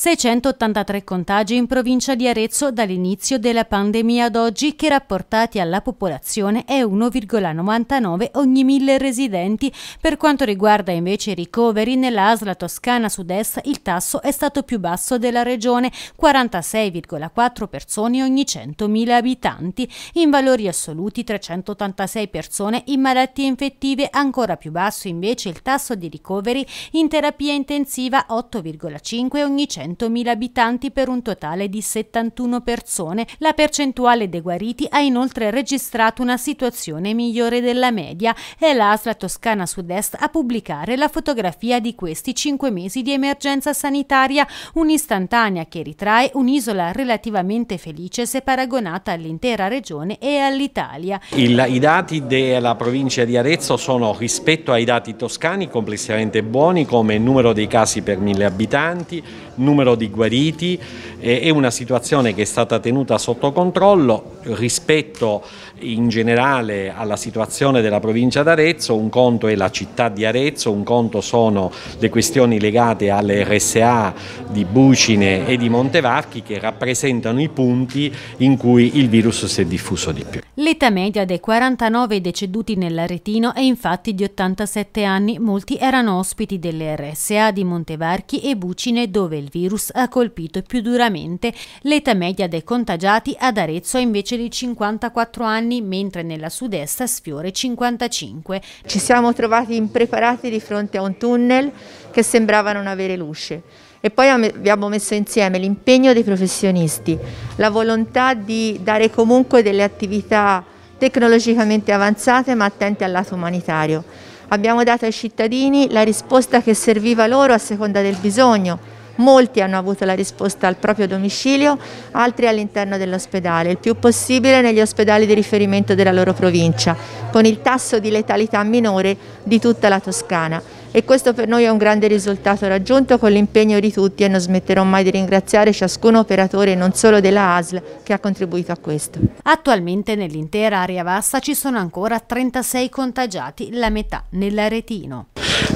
683 contagi in provincia di Arezzo dall'inizio della pandemia ad oggi che rapportati alla popolazione è 1,99 ogni mille residenti. Per quanto riguarda invece i ricoveri, nell'Asla Toscana Sud-Est il tasso è stato più basso della regione, 46,4 persone ogni 100.000 abitanti. In valori assoluti 386 persone in malattie infettive, ancora più basso invece il tasso di ricoveri in terapia intensiva 8,5 ogni 100.000 100.000 abitanti per un totale di 71 persone. La percentuale dei guariti ha inoltre registrato una situazione migliore della media. È l'ASLA Toscana Sud-Est a pubblicare la fotografia di questi 5 mesi di emergenza sanitaria, un'istantanea che ritrae un'isola relativamente felice se paragonata all'intera regione e all'Italia. I dati della provincia di Arezzo sono rispetto ai dati toscani complessivamente buoni come numero dei casi per mille abitanti, numero numero di guariti è una situazione che è stata tenuta sotto controllo rispetto in generale alla situazione della provincia d'Arezzo, un conto è la città di Arezzo, un conto sono le questioni legate alle RSA di Bucine e di Montevarchi che rappresentano i punti in cui il virus si è diffuso di più. L'età media dei 49 deceduti nell'Aretino è infatti di 87 anni, molti erano ospiti delle RSA di Montevarchi e Bucine dove il virus virus ha colpito più duramente. L'età media dei contagiati ad Arezzo è invece di 54 anni, mentre nella sud-est sfiore 55. Ci siamo trovati impreparati di fronte a un tunnel che sembrava non avere luce. E poi abbiamo messo insieme l'impegno dei professionisti, la volontà di dare comunque delle attività tecnologicamente avanzate ma attente al lato umanitario. Abbiamo dato ai cittadini la risposta che serviva loro a seconda del bisogno, Molti hanno avuto la risposta al proprio domicilio, altri all'interno dell'ospedale, il più possibile negli ospedali di riferimento della loro provincia, con il tasso di letalità minore di tutta la Toscana e questo per noi è un grande risultato raggiunto con l'impegno di tutti e non smetterò mai di ringraziare ciascun operatore non solo della ASL che ha contribuito a questo. Attualmente nell'intera area vasta ci sono ancora 36 contagiati, la metà nell'Aretino.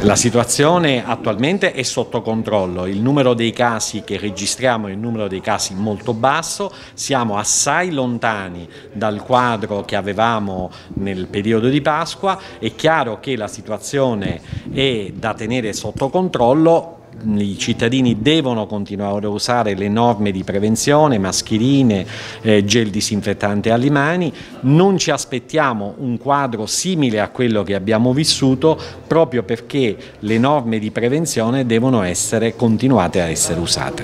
La situazione attualmente è sotto controllo, il numero dei casi che registriamo è un numero dei casi molto basso, siamo assai lontani dal quadro che avevamo nel periodo di Pasqua, è chiaro che la situazione è da tenere sotto controllo i cittadini devono continuare a usare le norme di prevenzione, mascherine, eh, gel disinfettante alle mani, non ci aspettiamo un quadro simile a quello che abbiamo vissuto proprio perché le norme di prevenzione devono essere continuate a essere usate.